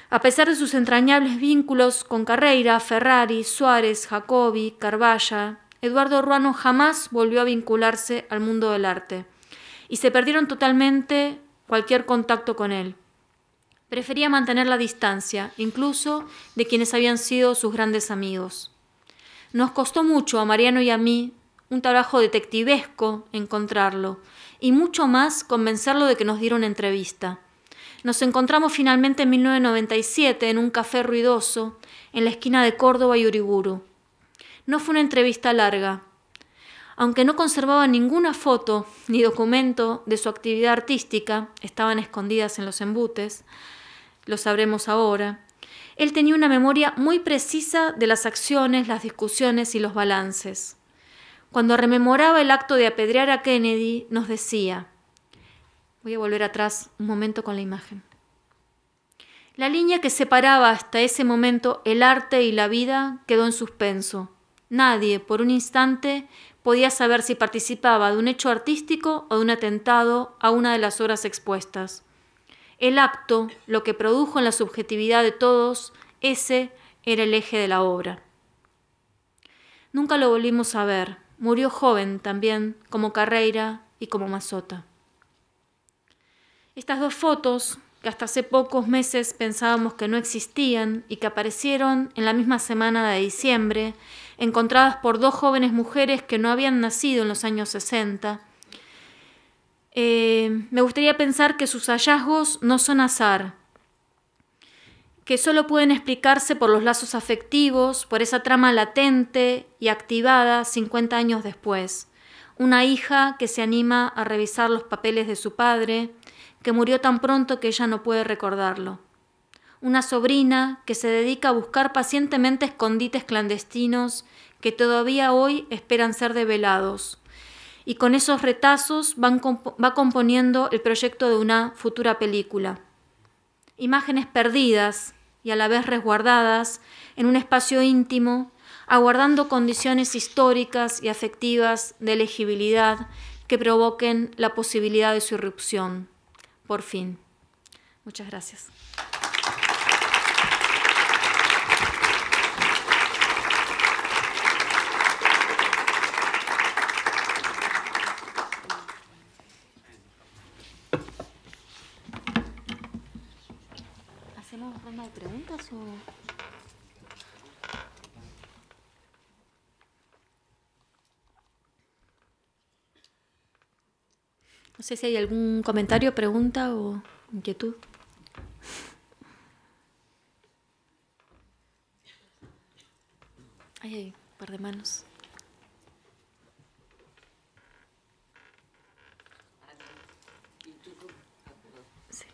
A pesar de sus entrañables vínculos con Carreira, Ferrari, Suárez, Jacobi, Carvalla, Eduardo Ruano jamás volvió a vincularse al mundo del arte y se perdieron totalmente cualquier contacto con él. Prefería mantener la distancia, incluso de quienes habían sido sus grandes amigos. Nos costó mucho a Mariano y a mí, un trabajo detectivesco, encontrarlo, y mucho más convencerlo de que nos diera una entrevista. Nos encontramos finalmente en 1997 en un café ruidoso en la esquina de Córdoba y Uriburu. No fue una entrevista larga. Aunque no conservaba ninguna foto ni documento de su actividad artística, estaban escondidas en los embutes, lo sabremos ahora, él tenía una memoria muy precisa de las acciones, las discusiones y los balances. Cuando rememoraba el acto de apedrear a Kennedy, nos decía, voy a volver atrás un momento con la imagen. La línea que separaba hasta ese momento el arte y la vida quedó en suspenso. Nadie, por un instante, podía saber si participaba de un hecho artístico o de un atentado a una de las obras expuestas. El acto, lo que produjo en la subjetividad de todos, ese era el eje de la obra. Nunca lo volvimos a ver. Murió joven también, como Carreira y como Mazota. Estas dos fotos, que hasta hace pocos meses pensábamos que no existían y que aparecieron en la misma semana de diciembre, encontradas por dos jóvenes mujeres que no habían nacido en los años 60, eh, me gustaría pensar que sus hallazgos no son azar, que solo pueden explicarse por los lazos afectivos, por esa trama latente y activada 50 años después. Una hija que se anima a revisar los papeles de su padre, que murió tan pronto que ella no puede recordarlo. Una sobrina que se dedica a buscar pacientemente escondites clandestinos que todavía hoy esperan ser develados y con esos retazos va componiendo el proyecto de una futura película. Imágenes perdidas y a la vez resguardadas en un espacio íntimo, aguardando condiciones históricas y afectivas de elegibilidad que provoquen la posibilidad de su irrupción. Por fin. Muchas gracias. No sé si hay algún comentario, pregunta o inquietud. hay un par de manos. Sí.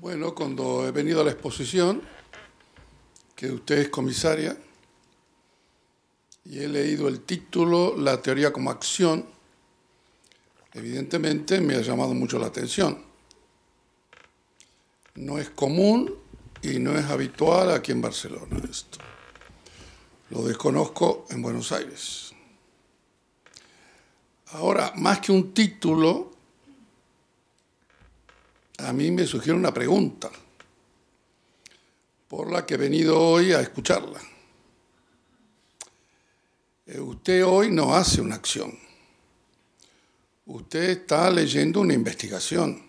Bueno, cuando he venido a la exposición, que usted es comisaria, y he leído el título La teoría como acción, evidentemente me ha llamado mucho la atención. No es común y no es habitual aquí en Barcelona esto. Lo desconozco en Buenos Aires. Ahora, más que un título, a mí me surgió una pregunta por la que he venido hoy a escucharla. Eh, usted hoy no hace una acción. Usted está leyendo una investigación.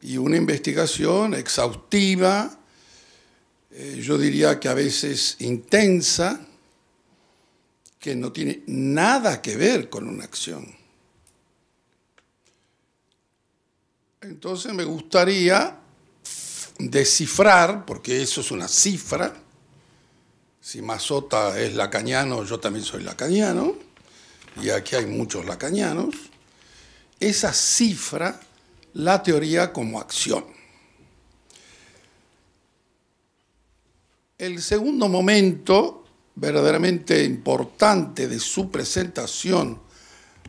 Y una investigación exhaustiva, eh, yo diría que a veces intensa, que no tiene nada que ver con una acción. Entonces me gustaría descifrar, porque eso es una cifra, si Mazota es lacañano, yo también soy lacañano, y aquí hay muchos lacañanos, esa cifra, la teoría como acción. El segundo momento verdaderamente importante de su presentación,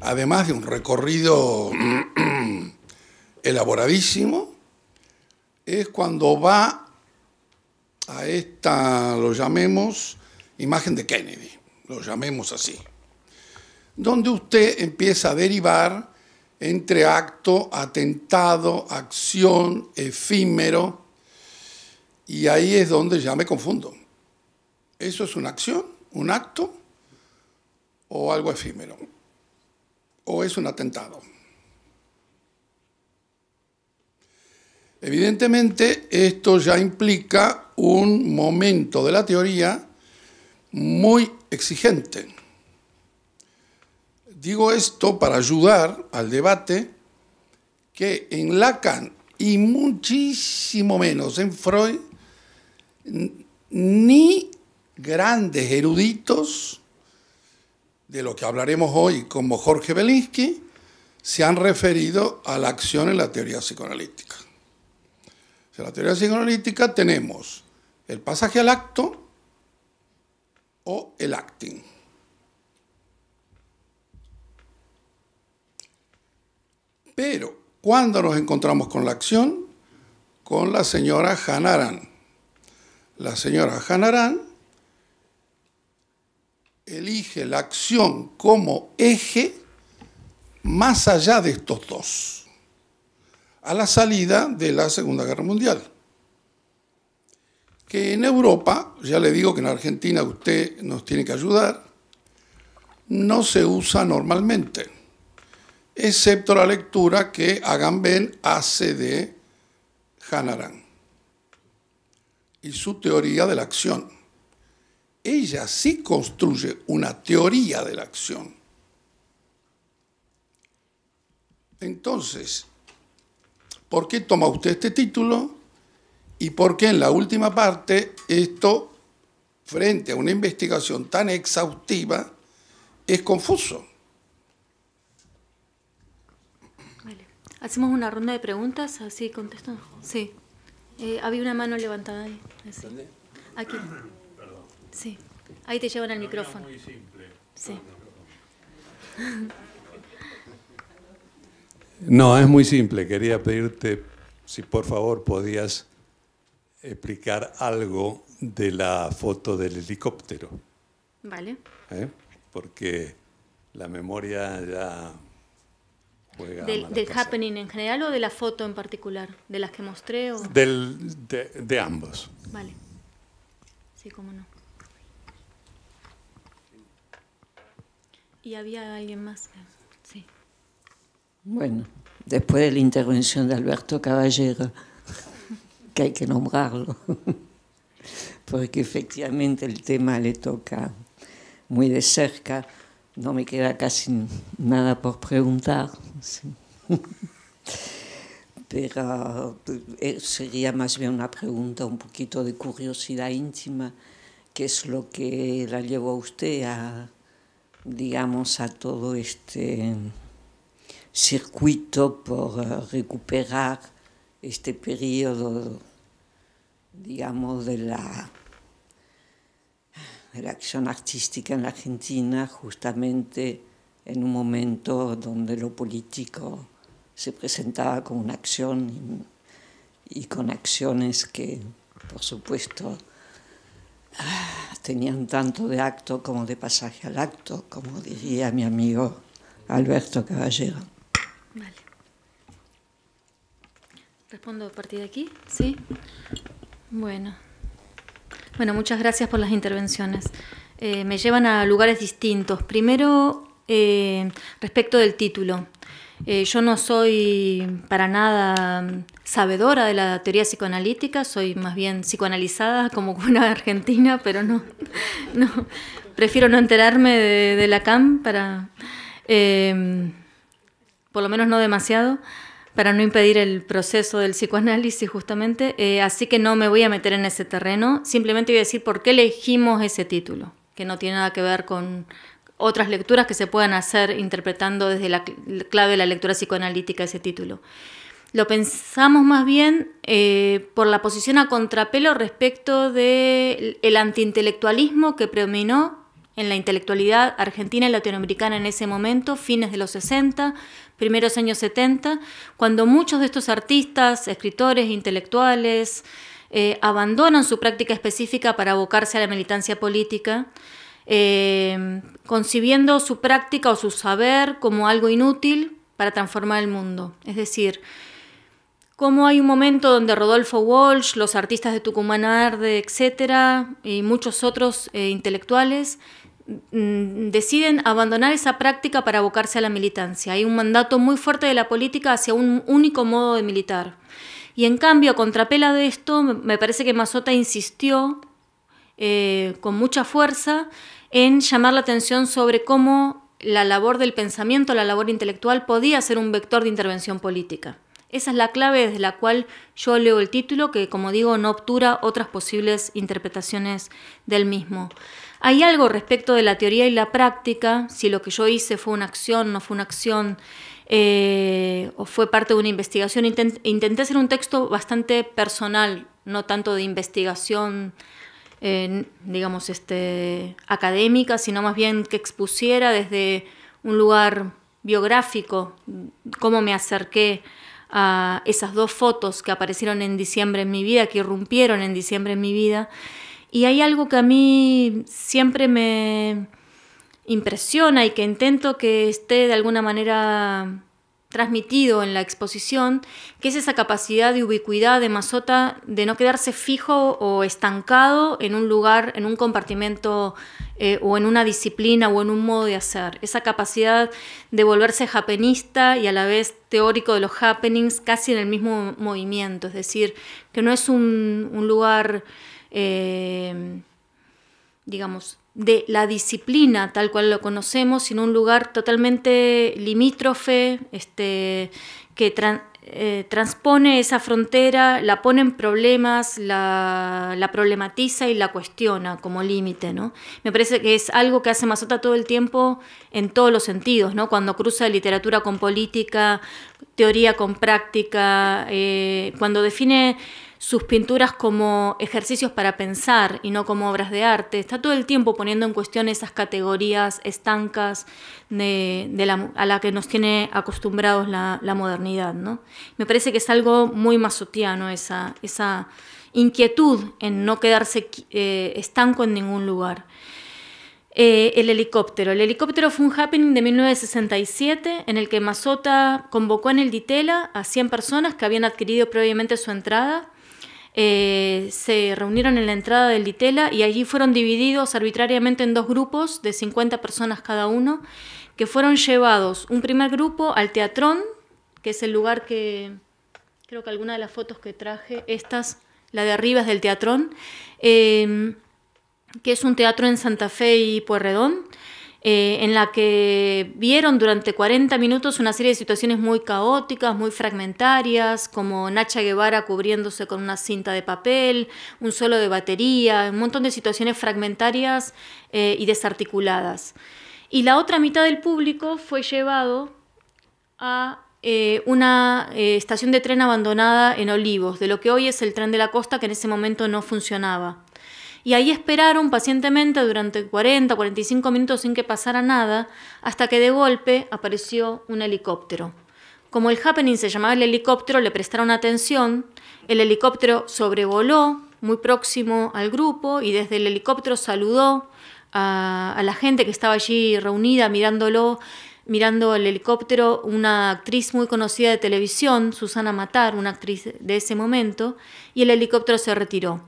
además de un recorrido elaboradísimo, es cuando va a esta, lo llamemos, imagen de Kennedy, lo llamemos así, donde usted empieza a derivar entre acto, atentado, acción, efímero, y ahí es donde ya me confundo. ¿Eso es una acción, un acto o algo efímero? ¿O es un atentado? Evidentemente, esto ya implica un momento de la teoría muy exigente. Digo esto para ayudar al debate que en Lacan y muchísimo menos en Freud, ni grandes eruditos, de lo que hablaremos hoy como Jorge Belinsky, se han referido a la acción en la teoría psicoanalítica. En la teoría psicoanalítica tenemos el pasaje al acto o el acting. Pero, ¿cuándo nos encontramos con la acción? Con la señora Hanaran. La señora Hanarán elige la acción como eje más allá de estos dos a la salida de la Segunda Guerra Mundial. Que en Europa, ya le digo que en Argentina usted nos tiene que ayudar, no se usa normalmente, excepto la lectura que Agamben hace de Hanaran y su teoría de la acción. Ella sí construye una teoría de la acción. Entonces, por qué toma usted este título y por qué en la última parte esto, frente a una investigación tan exhaustiva, es confuso. Vale. Hacemos una ronda de preguntas, así contestó Sí. Eh, había una mano levantada ahí. Aquí. Sí. Ahí te llevan el micrófono. Muy simple. Sí. No, es muy simple. Quería pedirte si por favor podías explicar algo de la foto del helicóptero. Vale. ¿Eh? Porque la memoria ya juega. ¿Del, del happening en general o de la foto en particular? ¿De las que mostré de, de ambos. Vale. Sí, cómo no. Y había alguien más. Bueno, después de la intervención de Alberto Caballero, que hay que nombrarlo, porque efectivamente el tema le toca muy de cerca, no me queda casi nada por preguntar. Pero eh, sería más bien una pregunta, un poquito de curiosidad íntima, qué es lo que la llevó a usted a, digamos, a todo este circuito por eh, recuperar este periodo, digamos, de la, acción artística en la Argentina, justamente en un momento donde lo político se presentaba con una acción y, y con acciones que, por supuesto, tenían tanto de acto como de pasaje al acto, como diría mi amigo Alberto Caballero. ¿Respondo a partir de aquí? Sí. Bueno. Bueno, muchas gracias por las intervenciones. Eh, me llevan a lugares distintos. Primero, eh, respecto del título. Eh, yo no soy para nada mm, sabedora de la teoría psicoanalítica, soy más bien psicoanalizada como una argentina, pero no, no prefiero no enterarme de, la CAM para por lo menos no demasiado, para no impedir el proceso del psicoanálisis justamente, eh, así que no me voy a meter en ese terreno, simplemente voy a decir por qué elegimos ese título, que no tiene nada que ver con otras lecturas que se puedan hacer interpretando desde la clave de la lectura psicoanalítica ese título. Lo pensamos más bien eh, por la posición a contrapelo respecto del antiintelectualismo que predominó en la intelectualidad argentina y latinoamericana en ese momento, fines de los 60, primeros años 70, cuando muchos de estos artistas, escritores, intelectuales, eh, abandonan su práctica específica para abocarse a la militancia política, eh, concibiendo su práctica o su saber como algo inútil para transformar el mundo. Es decir, como hay un momento donde Rodolfo Walsh, los artistas de Tucumán Arde, etcétera, y muchos otros eh, intelectuales Mm, deciden abandonar esa práctica para abocarse a la militancia. Hay un mandato muy fuerte de la política hacia un único modo de militar. Y en cambio, a contrapela de esto, me parece que Mazota insistió eh, con mucha fuerza en llamar la atención sobre cómo la labor del pensamiento, la labor intelectual, podía ser un vector de intervención política. Esa es la clave desde la cual yo leo el título, que como digo, no obtura otras posibles interpretaciones del mismo. Hay algo respecto de la teoría y la práctica, si lo que yo hice fue una acción, no fue una acción, eh, o fue parte de una investigación. intenté hacer un texto bastante personal, no tanto de investigación, eh, digamos, este, académica, sino más bien que expusiera desde un lugar biográfico cómo me acerqué a esas dos fotos que aparecieron en diciembre en mi vida, que irrumpieron en diciembre en mi vida. Y hay algo que a mí siempre me impresiona y que intento que esté de alguna manera transmitido en la exposición, que es esa capacidad de ubicuidad de Masota, de no quedarse fijo o estancado en un lugar, en un compartimento eh, o en una disciplina o en un modo de hacer. Esa capacidad de volverse happenista y a la vez teórico de los happenings casi en el mismo movimiento, es decir, que no es un lugar Em, digamos, de la disciplina tal cual lo conocemos, sino un lugar totalmente limítrofe, este, que eh, transpone esa frontera, la pone en problemas, la, problematiza y la cuestiona como límite. ¿no? Me parece que es algo que hace Mazota todo el tiempo en todos los sentidos, ¿no? cuando cruza literatura con política, teoría con práctica, eh, cuando define sus pinturas como ejercicios para pensar y no como obras de arte. Está todo el tiempo poniendo en cuestión esas categorías estancas a la que nos tiene acostumbrados la, modernidad. Me parece que es algo muy masotiano esa, esa inquietud en no quedarse eh, estanco en ningún lugar. Eh, el helicóptero. El helicóptero fue un happening de 1967 en el que Mazota convocó en el Ditela a 100 personas que habían adquirido previamente su entrada eh, se reunieron en la entrada del Litela y allí fueron divididos arbitrariamente en dos grupos de 50 personas cada uno, que fueron llevados un primer grupo al Teatrón, que es el lugar que creo que alguna de las fotos que traje, estas, la de arriba es del Teatrón, eh, que es un teatro en Santa Fe y Puerredón eh, en la que vieron durante 40 minutos una serie de situaciones muy caóticas, muy fragmentarias, como Nacha Guevara cubriéndose con una cinta de papel, un solo de batería, un montón de situaciones fragmentarias eh, y desarticuladas. Y la otra mitad del público fue llevado a eh, una estación de tren abandonada en Olivos, de lo que hoy es el tren de la costa que en ese momento no funcionaba y ahí esperaron pacientemente durante 40, 45 minutos sin que pasara nada, hasta que de golpe apareció un helicóptero. Como el happening se llamaba el helicóptero, le prestaron atención, el helicóptero sobrevoló muy próximo al grupo y desde el helicóptero saludó a, la gente que estaba allí reunida mirándolo mirando el helicóptero una actriz muy conocida de televisión, Susana Matar, una actriz de ese momento, y el helicóptero se retiró.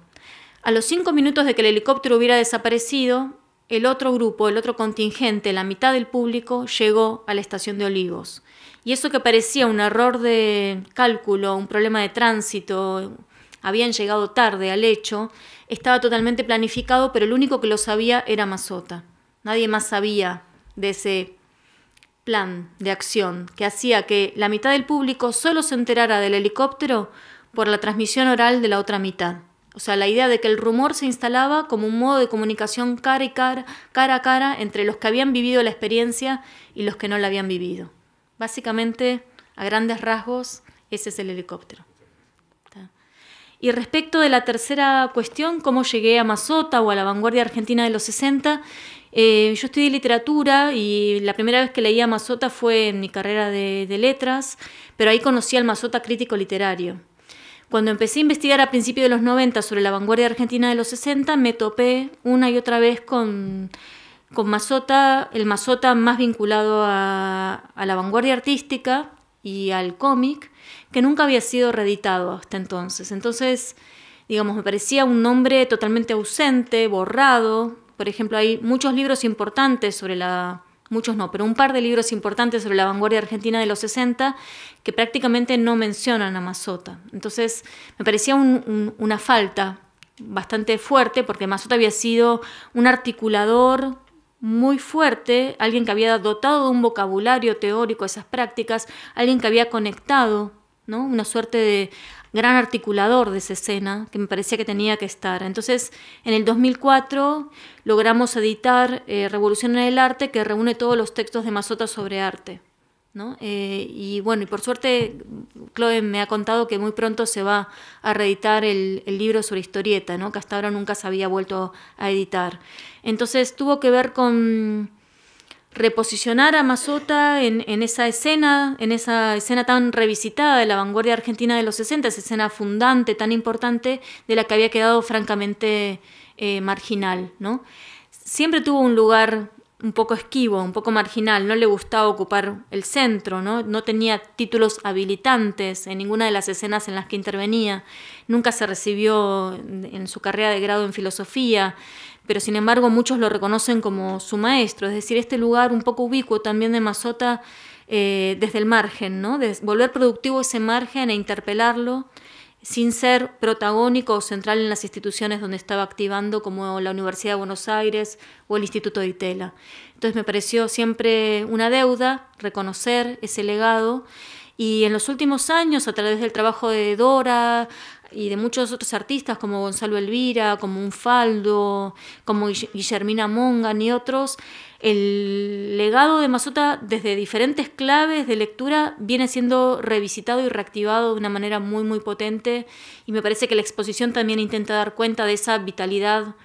A los cinco minutos de que el helicóptero hubiera desaparecido, el otro grupo, el otro contingente, la mitad del público, llegó a la estación de Olivos. Y eso que parecía un error de cálculo, un problema de tránsito, habían llegado tarde al hecho, estaba totalmente planificado, pero el único que lo sabía era Mazota. Nadie más sabía de ese plan de acción que hacía que la mitad del público solo se enterara del helicóptero por la transmisión oral de la otra mitad. O sea, la idea de que el rumor se instalaba como un modo de comunicación cara, a cara entre los que habían vivido la experiencia y los que no la habían vivido. Básicamente, a grandes rasgos, ese es el helicóptero. Y respecto de la tercera cuestión, cómo llegué a Mazota o a la vanguardia argentina de los 60, eh, yo estudié literatura y la primera vez que leí a Mazota fue en mi carrera de, de letras, pero ahí conocí al Mazota crítico literario. Cuando empecé a investigar a principios de los 90 sobre la vanguardia argentina de los 60, me topé una y otra vez con, con Mazota, el Mazota más vinculado a, a la vanguardia artística y al cómic, que nunca había sido reeditado hasta entonces. Entonces, digamos, me parecía un nombre totalmente ausente, borrado. Por ejemplo, hay muchos libros importantes sobre la muchos no, pero un par de libros importantes sobre la vanguardia argentina de los 60 que prácticamente no mencionan a Mazota. Entonces me parecía una falta bastante fuerte porque Mazota había sido un articulador muy fuerte, alguien que había dotado de un vocabulario teórico a esas prácticas, alguien que había conectado ¿no? una suerte de gran articulador de esa escena, que me parecía que tenía que estar. Entonces, en el 2004 logramos editar eh, Revolución en el Arte, que reúne todos los textos de Mazota sobre arte. ¿No? Eh, y bueno, y por suerte Chloe me ha contado que muy pronto se va a reeditar el, libro sobre historieta, ¿no? que hasta ahora nunca se había vuelto a editar. Entonces tuvo que ver con reposicionar a Mazota en, esa escena, en esa escena tan revisitada de la vanguardia argentina de los 60, esa escena fundante tan importante de la que había quedado francamente eh, marginal. ¿no? Siempre tuvo un lugar un poco esquivo, un poco marginal, no le gustaba ocupar el centro, ¿no? no tenía títulos habilitantes en ninguna de las escenas en las que intervenía, nunca se recibió en su carrera de grado en filosofía, pero sin embargo muchos lo reconocen como su maestro, es decir, este lugar un poco ubicuo también de Mazota eh, desde el margen, ¿no? volver productivo ese margen e interpelarlo sin ser protagónico o central en las instituciones donde estaba activando, como la Universidad de Buenos Aires o el Instituto de Itela. Entonces me pareció siempre una deuda reconocer ese legado. Y en los últimos años, a través del trabajo de Dora, y de muchos otros artistas como Gonzalo Elvira, como Unfaldo, como Guillermina Mongan y otros, el legado de Masota desde diferentes claves de lectura viene siendo revisitado y reactivado de una manera muy muy potente y me parece que la exposición también intenta dar cuenta de esa vitalidad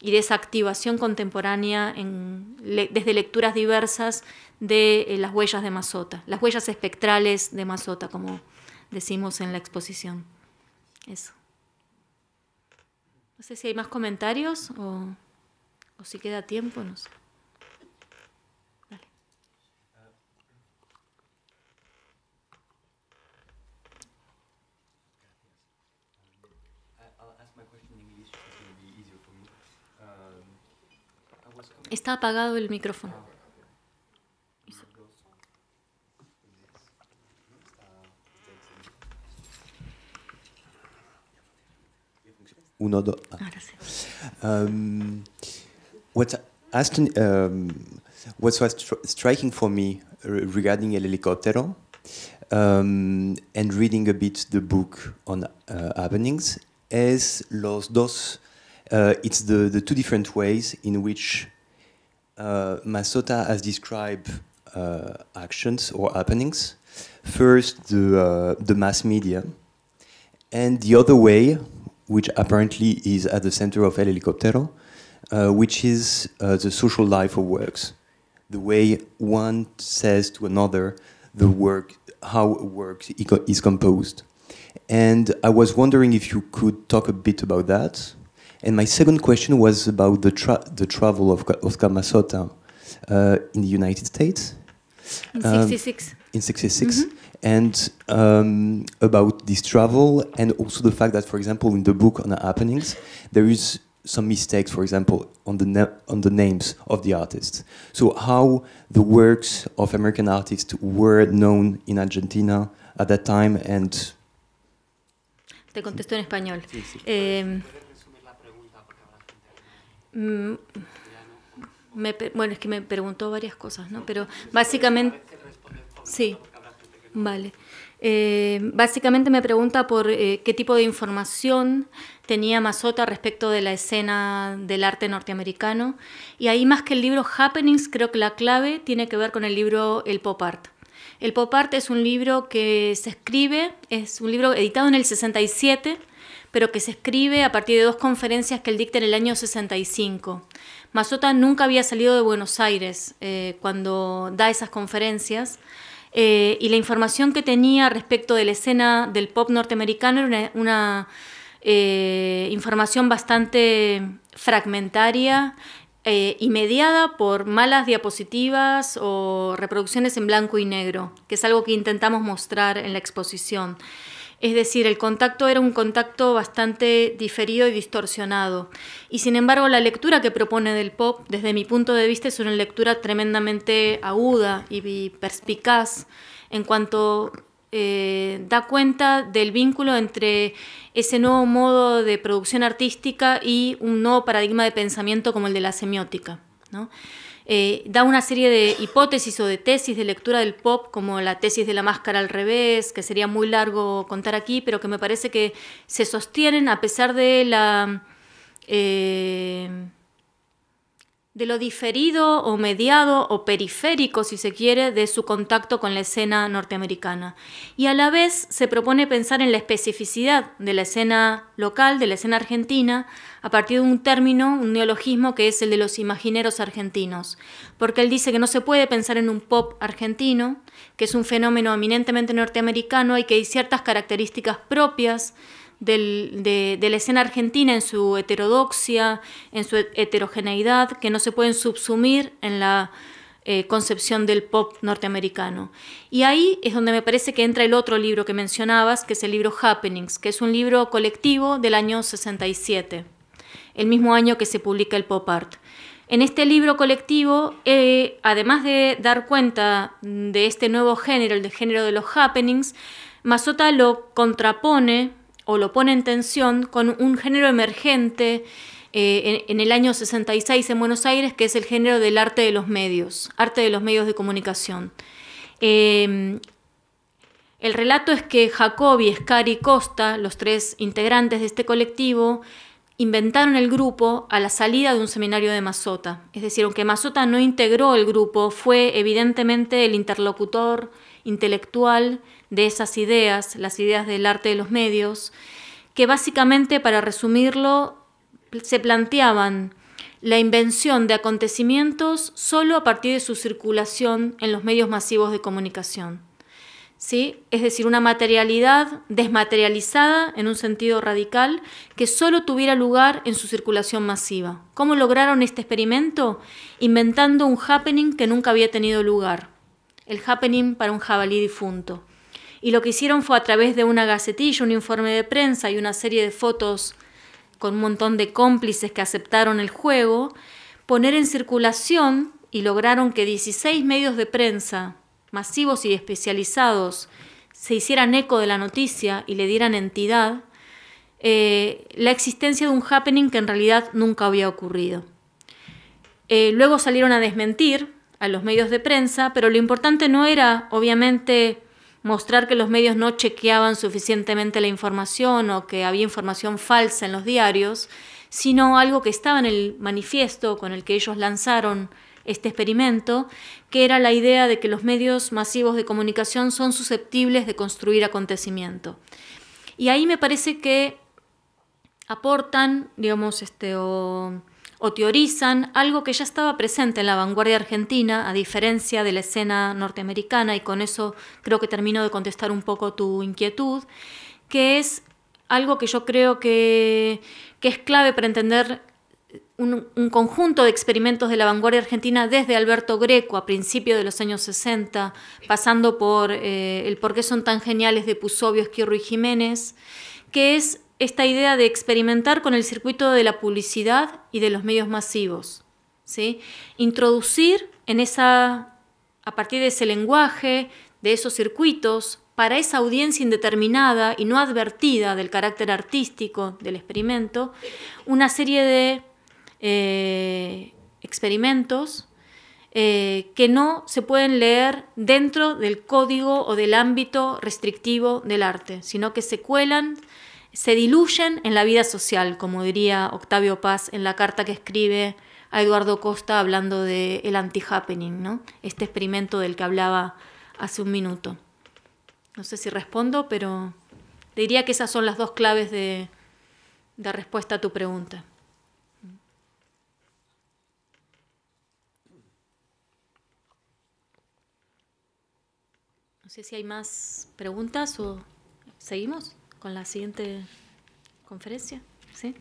y de esa activación contemporánea desde lecturas diversas de eh, las huellas de Masota, las huellas espectrales de Masota, como decimos en la exposición. Eso. No sé si hay más comentarios o, si queda tiempo, no sé. Dale. Está apagado el micrófono. uno, dos. Um, what Aston, um, what was stri striking for me regarding El Helicóptero um, and reading a bit the book on uh, happenings is los dos. Uh, it's the, the two different ways in which uh, Masota has described uh, actions or happenings. First, the, uh, the mass media, and the other way which apparently is at the center of El Helicoptero, uh, which is uh, the social life of works, the way one says to another the work, how a work is composed. And I was wondering if you could talk a bit about that. And my second question was about the, tra the travel of, of Kamasota uh, in the United States. In um, 66. Um, in 66. Mm -hmm and um, about this travel and also the fact that, for example, in the book on the happenings, there is some mistakes, for example, on the on the names of the artists. So how the works of American artists were known in Argentina at that time and. Te contesto en español. Sí, sí. Eh, me, bueno, es que me preguntó varias cosas, ¿no? Pero básicamente, sí. Vale. Eh, básicamente me pregunta por eh, qué tipo de información tenía Mazota respecto de la escena del arte norteamericano. Y ahí más que el libro Happenings, creo que la clave tiene que ver con el libro El Pop Art. El Pop Art es un libro que se escribe, es un libro editado en el 67, pero que se escribe a partir de dos conferencias que él dicta en el año 65. Mazota nunca había salido de Buenos Aires eh, cuando da esas conferencias. Eh, y la información que tenía respecto de la escena del pop norteamericano era una, eh, información bastante fragmentaria eh, y mediada por malas diapositivas o reproducciones en blanco y negro, que es algo que intentamos mostrar en la exposición. Es decir, el contacto era un contacto bastante diferido y distorsionado. Y sin embargo, la lectura que propone del pop, desde mi punto de vista, es una lectura tremendamente aguda y perspicaz en cuanto eh, da cuenta del vínculo entre ese nuevo modo de producción artística y un nuevo paradigma de pensamiento como el de la semiótica. ¿no? Eh, da una serie de hipótesis o de tesis de lectura del pop, como la tesis de la máscara al revés, que sería muy largo contar aquí, pero que me parece que se sostienen a pesar de la... Eh, de lo diferido o mediado o periférico, si se quiere, de su contacto con la escena norteamericana. Y a la vez se propone pensar en la especificidad de la escena local, de la escena argentina, a partir de un término, un neologismo que es el de los imagineros argentinos. Porque él dice que no se puede pensar en un pop argentino, que es un fenómeno eminentemente norteamericano y que hay ciertas características propias de, la escena argentina en su heterodoxia, en su heterogeneidad, que no se pueden subsumir en la eh, concepción del pop norteamericano. Y ahí es donde me parece que entra el otro libro que mencionabas, que es el libro Happenings, que es un libro colectivo del año 67, el mismo año que se publica el pop art. En este libro colectivo, eh, además de dar cuenta de este nuevo género, el de género de los happenings, Mazota lo contrapone o lo pone en tensión con un género emergente eh, en, el año 66 en Buenos Aires, que es el género del arte de los medios, arte de los medios de comunicación. Em, el relato es que Jacobi, escari y Costa, los tres integrantes de este colectivo, inventaron el grupo a la salida de un seminario de Masota. Es decir, aunque Masota no integró el grupo, fue evidentemente el interlocutor intelectual de esas ideas, las ideas del arte de los medios, que básicamente, para resumirlo, se planteaban la invención de acontecimientos solo a partir de su circulación en los medios masivos de comunicación. ¿Sí? Es decir, una materialidad desmaterializada en un sentido radical que solo tuviera lugar en su circulación masiva. ¿Cómo lograron este experimento? Inventando un happening que nunca había tenido lugar. El happening para un jabalí difunto y lo que hicieron fue a través de una gacetilla, un informe de prensa y una serie de fotos con un montón de cómplices que aceptaron el juego, poner en circulación y lograron que 16 medios de prensa masivos y especializados se hicieran eco de la noticia y le dieran entidad, eh, la existencia de un happening que en realidad nunca había ocurrido. Eh, luego salieron a desmentir a los medios de prensa, pero lo importante no era, obviamente, mostrar que los medios no chequeaban suficientemente la información o que había información falsa en los diarios, sino algo que estaba en el manifiesto con el que ellos lanzaron este experimento, que era la idea de que los medios masivos de comunicación son susceptibles de construir acontecimiento. Y ahí me parece que aportan, digamos, este, o teorizan algo que ya estaba presente en la vanguardia argentina, a diferencia de la escena norteamericana, y con eso creo que termino de contestar un poco tu inquietud, que es algo que yo creo que, es clave para entender un, conjunto de experimentos de la vanguardia argentina desde Alberto Greco a principios de los años 60, pasando por eh, el por qué son tan geniales de Pusovio, Esquirro y Jiménez, que es esta idea de experimentar con el circuito de la publicidad y de los medios masivos. ¿sí? Introducir en esa, a partir de ese lenguaje, de esos circuitos, para esa audiencia indeterminada y no advertida del carácter artístico del experimento, una serie de eh, experimentos eh, que no se pueden leer dentro del código o del ámbito restrictivo del arte, sino que se cuelan se diluyen en la vida social, como diría Octavio Paz en la carta que escribe a Eduardo Costa hablando de anti-happening, ¿no? Este experimento del que hablaba hace un minuto. No sé si respondo, pero diría que esas son las dos claves de, de respuesta a tu pregunta. No sé si hay más preguntas o seguimos con la siguiente conferencia. ¿Sí?